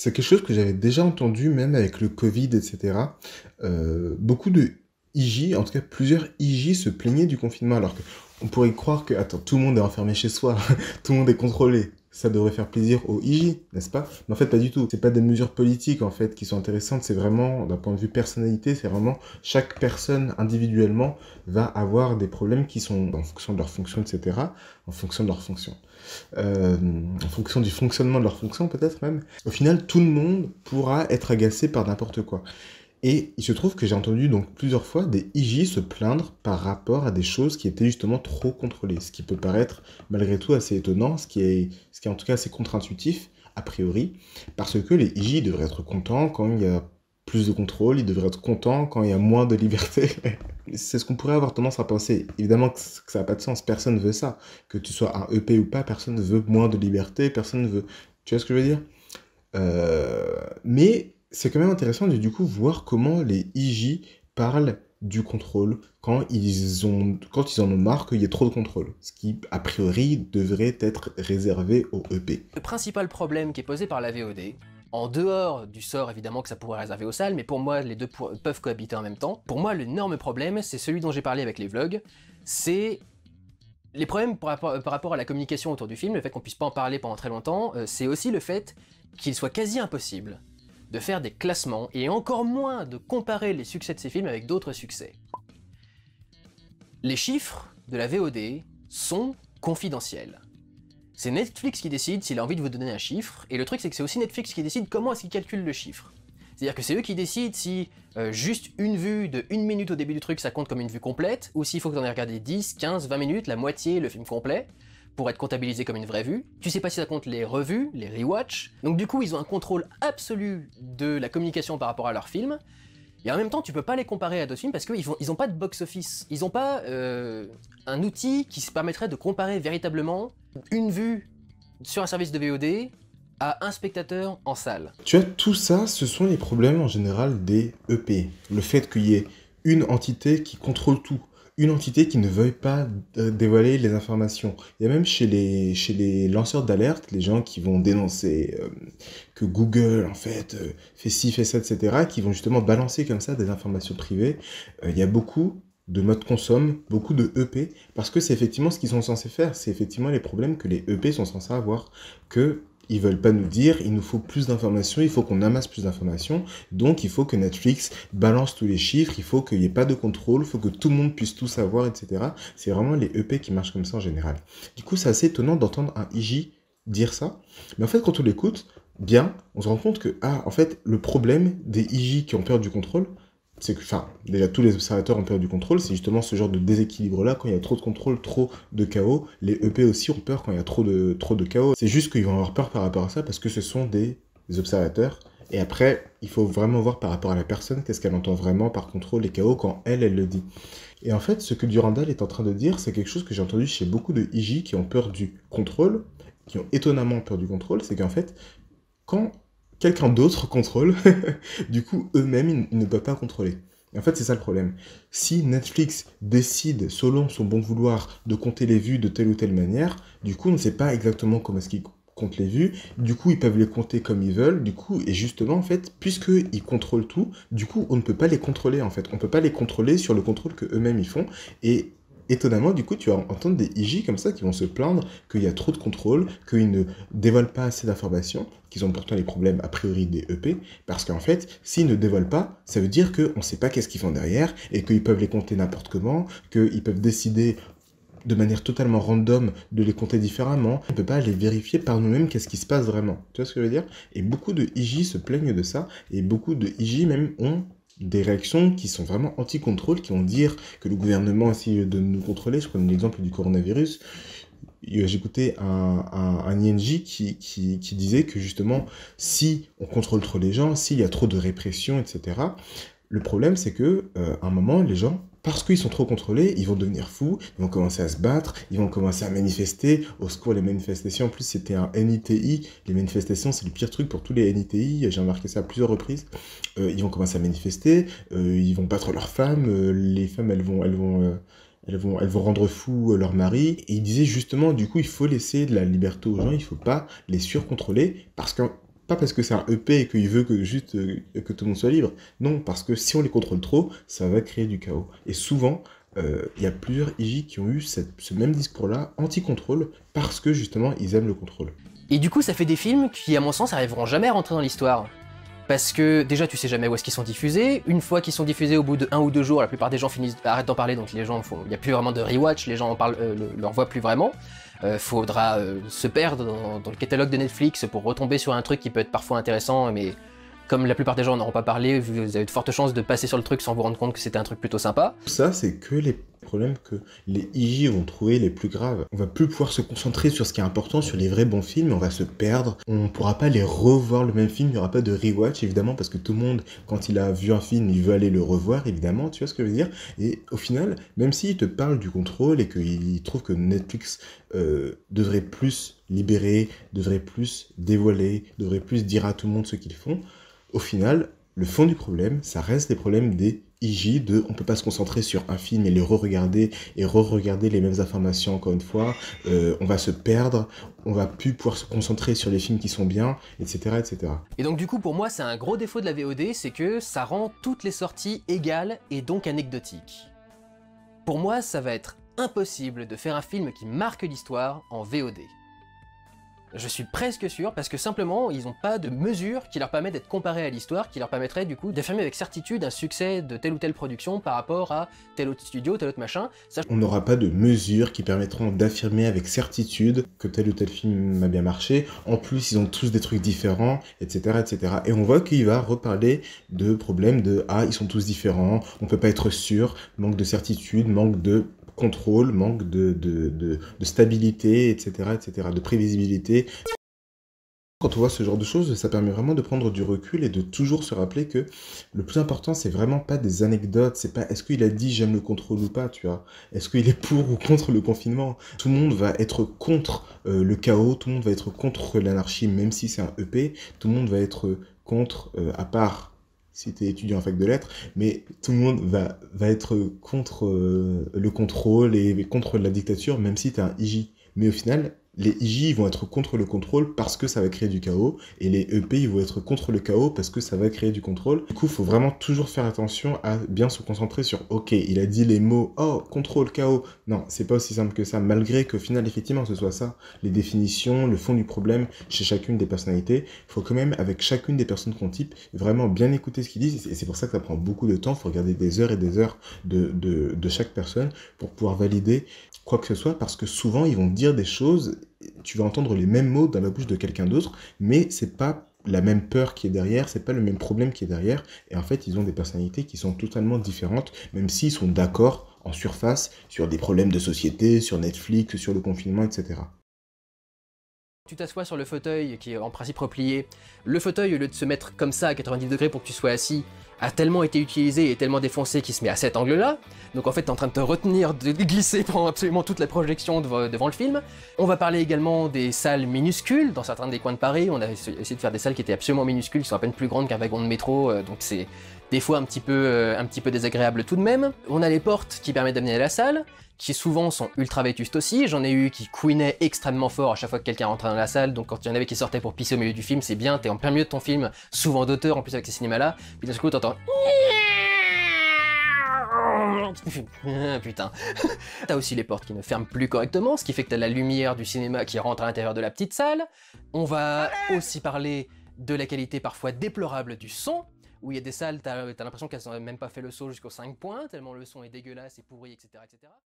C'est quelque chose que j'avais déjà entendu, même avec le Covid, etc. Euh, beaucoup de IJ, en tout cas plusieurs IJ, se plaignaient du confinement, alors qu'on pourrait croire que, attends, tout le monde est enfermé chez soi, tout le monde est contrôlé ça devrait faire plaisir au IJ, n'est-ce pas Mais en fait, pas du tout. C'est pas des mesures politiques en fait qui sont intéressantes. C'est vraiment d'un point de vue personnalité. C'est vraiment chaque personne individuellement va avoir des problèmes qui sont en fonction de leur fonction, etc. En fonction de leur fonction, euh, en fonction du fonctionnement de leur fonction peut-être même. Au final, tout le monde pourra être agacé par n'importe quoi. Et il se trouve que j'ai entendu donc plusieurs fois des IJ se plaindre par rapport à des choses qui étaient justement trop contrôlées, ce qui peut paraître malgré tout assez étonnant, ce qui est, ce qui en tout cas assez contre-intuitif, a priori, parce que les IJ devraient être contents quand il y a plus de contrôle, ils devraient être contents quand il y a moins de liberté. c'est ce qu'on pourrait avoir tendance à penser. Évidemment que ça n'a pas de sens, personne veut ça. Que tu sois un EP ou pas, personne ne veut moins de liberté, personne ne veut... Tu vois ce que je veux dire euh, Mais c'est quand même intéressant de du coup voir comment les IJ parlent du contrôle quand ils, ont, quand ils en ont marre qu'il y ait trop de contrôle, ce qui a priori devrait être réservé au EP. Le principal problème qui est posé par la VOD, en dehors du sort évidemment que ça pourrait réserver aux salles, mais pour moi les deux peuvent cohabiter en même temps, pour moi l'énorme problème c'est celui dont j'ai parlé avec les vlogs, c'est les problèmes par rapport, à la communication autour du film, le fait qu'on puisse pas en parler pendant très longtemps, euh, c'est aussi le fait qu'il soit quasi impossible de faire des classements et encore moins de comparer les succès de ces films avec d'autres succès. Les chiffres de la VOD sont confidentiels. C'est Netflix qui décide s'il a envie de vous donner un chiffre, et le truc c'est que c'est aussi Netflix qui décide comment est-ce qu'il calcule le chiffre. C'est-à-dire que c'est eux qui décident si euh, juste une vue de une minute au début du truc ça compte comme une vue complète, ou s'il faut que vous en ayez regardé 10, 15, 20 minutes, la moitié, le film complet pour être comptabilisé comme une vraie vue. Tu sais pas si ça compte les revues, les rewatch. Donc du coup, ils ont un contrôle absolu de la communication par rapport à leur film. Et en même temps, tu peux pas les comparer à d'autres films parce qu'ils ils ont pas de box-office. Ils ont pas euh, un outil qui se permettrait de comparer véritablement une vue sur un service de VOD à un spectateur en salle. Tu as tout ça, ce sont les problèmes en général des EP. Le fait qu'il y ait une entité qui contrôle tout une entité qui ne veuille pas euh, dévoiler les informations. Il y a même chez les, les lanceurs d'alerte, les gens qui vont dénoncer euh, que Google, en fait, euh, fait ci, fait ça, etc., qui vont justement balancer comme ça des informations privées. il y a beaucoup de mode consomme, beaucoup de EP, parce que c'est effectivement ce qu'ils sont censés faire, c'est effectivement les problèmes que les EP sont censés avoir, que ils veulent pas nous dire, il nous faut plus d'informations, il faut qu'on amasse plus d'informations, donc il faut que Netflix balance tous les chiffres, il faut qu'il n'y ait pas de contrôle, il faut que tout le monde puisse tout savoir, etc. C'est vraiment les EP qui marchent comme ça en général. Du coup, c'est assez étonnant d'entendre un IJ dire ça, mais en fait, quand on l'écoute, bien, on se rend compte que, ah, en fait, le problème des IJ qui ont peur du contrôle, c'est que, enfin, déjà tous les observateurs ont peur du contrôle, c'est justement ce genre de déséquilibre-là, quand il y a trop de contrôle, trop de chaos. Les EP aussi ont peur quand il y a trop de, trop de chaos. C'est juste qu'ils vont avoir peur par rapport à ça parce que ce sont des, observateurs. Et après, il faut vraiment voir par rapport à la personne qu'est-ce qu'elle entend vraiment par contrôle et chaos quand elle, elle le dit. Et en fait, ce que Durandal est en train de dire, c'est quelque chose que j'ai entendu chez beaucoup de IJ qui ont peur du contrôle, qui ont étonnamment peur du contrôle, c'est qu'en fait, quand quelqu'un d'autre contrôle, du coup, eux-mêmes, ils ne peuvent pas contrôler. en fait, c'est ça le problème. Si Netflix décide, selon son bon vouloir, de compter les vues de telle ou telle manière, du coup, on ne sait pas exactement comment est-ce qu'ils comptent les vues. Du coup, ils peuvent les compter comme ils veulent. Du coup, et justement, en fait, puisqu'ils contrôlent tout, du coup, on ne peut pas les contrôler, en fait. On ne peut pas les contrôler sur le contrôle que eux-mêmes ils font. Et étonnamment, du coup, tu vas entendre des IJ comme ça qui vont se plaindre qu'il y a trop de contrôle, qu'ils ne dévoilent pas assez d'informations, qu'ils ont pourtant les problèmes a priori des EP, parce qu'en fait, s'ils ne dévoilent pas, ça veut dire qu'on ne sait pas qu'est-ce qu'ils font derrière, et qu'ils peuvent les compter n'importe comment, qu'ils peuvent décider de manière totalement random de les compter différemment. On ne peut pas les vérifier par nous-mêmes qu'est-ce qui se passe vraiment. Tu vois ce que je veux dire Et beaucoup de IJ se plaignent de ça, et beaucoup de IJ même ont des réactions qui sont vraiment anti-contrôle, qui vont dire que le gouvernement essaie de nous contrôler. Je prends l'exemple du coronavirus. Euh, J'ai un, un, un, qui, qui, disait que justement, si on contrôle trop les gens, s'il y a trop de répression, etc., le problème, c'est que euh, un moment, les gens, parce qu'ils sont trop contrôlés, ils vont devenir fous, ils vont commencer à se battre, ils vont commencer à manifester. Au secours, les manifestations, en plus, c'était un NITI. Les manifestations, c'est le pire truc pour tous les NITI. J'ai remarqué ça à plusieurs reprises. Euh, ils vont commencer à manifester, euh, ils vont battre leurs femmes, les femmes, elles vont, elles vont, elles vont, elles vont rendre fous leurs maris. Et il disait justement, du coup, il faut laisser de la liberté aux gens, il ne faut pas les surcontrôler parce que pas parce que c'est un EP et qu'il veut que juste euh, que tout le monde soit libre. Non, parce que si on les contrôle trop, ça va créer du chaos. Et souvent, euh, il y a plusieurs IJ qui ont eu ce même discours-là, anti-contrôle, parce que justement, ils aiment le contrôle. Et du coup, ça fait des films qui, à mon sens, arriveront jamais à rentrer dans l'histoire. Parce que déjà, tu sais jamais où est-ce qu'ils sont diffusés. Une fois qu'ils sont diffusés, au bout de un ou deux jours, la plupart des gens finissent, arrêtent d'en parler, donc les gens, il n'y a plus vraiment de rewatch, les gens en parlent, euh, leur voient plus vraiment. Euh, faudra euh, se perdre dans, le catalogue de Netflix pour retomber sur un truc qui peut être parfois intéressant, mais comme la plupart des gens n'auront pas parlé, vous avez de fortes chances de passer sur le truc sans vous rendre compte que c'était un truc plutôt sympa. Ça, c'est que les problèmes que les IJ vont trouver les plus graves. On va plus pouvoir se concentrer sur ce qui est important, sur les vrais bons films, on va se perdre. On pourra pas les revoir le même film, il n'y aura pas de rewatch évidemment, parce que tout le monde, quand il a vu un film, il veut aller le revoir évidemment, tu vois ce que je veux dire. Et au final, même s'il te parle du contrôle et qu'il trouve que Netflix euh, devrait plus libérer, devrait plus dévoiler, devrait plus dire à tout le monde ce qu'ils font, au final, le fond du problème, ça reste des problèmes des IJ, de on peut pas se concentrer sur un film et les re-regarder et re-regarder les mêmes informations encore une fois. Euh, on va se perdre, on va plus pouvoir se concentrer sur les films qui sont bien, etc., etc. Et donc du coup pour moi c'est un gros défaut de la VOD, c'est que ça rend toutes les sorties égales et donc anecdotiques. Pour moi ça va être impossible de faire un film qui marque l'histoire en VOD. Je suis presque sûr, parce que simplement, ils n'ont pas de mesure qui leur permet d'être comparés à l'histoire, qui leur permettrait du coup d'affirmer avec certitude un succès de telle ou telle production par rapport à tel autre studio, tel autre machin. On n'aura pas de mesures qui permettront d'affirmer avec certitude que tel ou tel film a bien marché. En plus, ils ont tous des trucs différents, etc. etc. Et on voit qu'il va reparler de problèmes de « Ah, ils sont tous différents, on peut pas être sûr, manque de certitude, manque de contrôle, manque de, de, de, stabilité, etc., etc., de prévisibilité. Quand on voit ce genre de choses, ça permet vraiment de prendre du recul et de toujours se rappeler que le plus important, c'est vraiment pas des anecdotes, c'est pas est-ce qu'il a dit j'aime le contrôle ou pas, tu vois, est-ce qu'il est pour ou contre le confinement. Tout le monde va être contre euh, le chaos, tout le monde va être contre l'anarchie, même si c'est un EP, tout le monde va être euh, contre, euh, à part si tu es étudiant en fac de lettres, mais tout le monde va, va être contre euh, le contrôle et, contre la dictature, même si tu un IJ. Mais au final, les IJ vont être contre le contrôle parce que ça va créer du chaos, et les EP ils vont être contre le chaos parce que ça va créer du contrôle. Du coup, faut vraiment toujours faire attention à bien se concentrer sur OK, il a dit les mots oh contrôle chaos. Non, c'est pas aussi simple que ça. Malgré qu'au final effectivement ce soit ça, les définitions, le fond du problème chez chacune des personnalités, faut quand même avec chacune des personnes qu'on type vraiment bien écouter ce qu'ils disent. Et c'est pour ça que ça prend beaucoup de temps. Faut regarder des heures et des heures de, de, de chaque personne pour pouvoir valider quoi que ce soit parce que souvent ils vont dire des choses tu vas entendre les mêmes mots dans la bouche de quelqu'un d'autre, mais c'est pas la même peur qui est derrière, c'est pas le même problème qui est derrière. Et en fait, ils ont des personnalités qui sont totalement différentes, même s'ils sont d'accord en surface sur des problèmes de société, sur Netflix, sur le confinement, etc. Tu t'assois sur le fauteuil qui est en principe replié. Le fauteuil, au lieu de se mettre comme ça à 90 degrés pour que tu sois assis, a tellement été utilisé et tellement défoncé qu'il se met à cet angle-là. Donc en fait, t'es en train de te retenir, de glisser pendant absolument toute la projection devant le film. On va parler également des salles minuscules. Dans certains des coins de Paris, on a essayé de faire des salles qui étaient absolument minuscules, qui sont à peine plus grandes qu'un wagon de métro. Euh, donc c'est des fois un petit peu, euh, désagréable tout de même. On a les portes qui permettent d'amener à la salle, qui souvent sont ultra vétustes aussi. J'en ai eu qui couinaient extrêmement fort à chaque fois que quelqu'un rentrait dans la salle, donc quand il y en avait qui sortaient pour pisser au milieu du film, c'est bien, t'es en plein milieu de ton film, souvent d'auteur en plus avec ces cinémas-là, puis d'un coup t'entends... Putain. t'as aussi les portes qui ne ferment plus correctement, ce qui fait que t'as la lumière du cinéma qui rentre à l'intérieur de la petite salle. On va aussi parler de la qualité parfois déplorable du son, où il y a des salles, t'as l'impression qu'elles n'ont même pas fait le saut jusqu'aux 5 points, tellement le son est dégueulasse et pourri, etc. etc.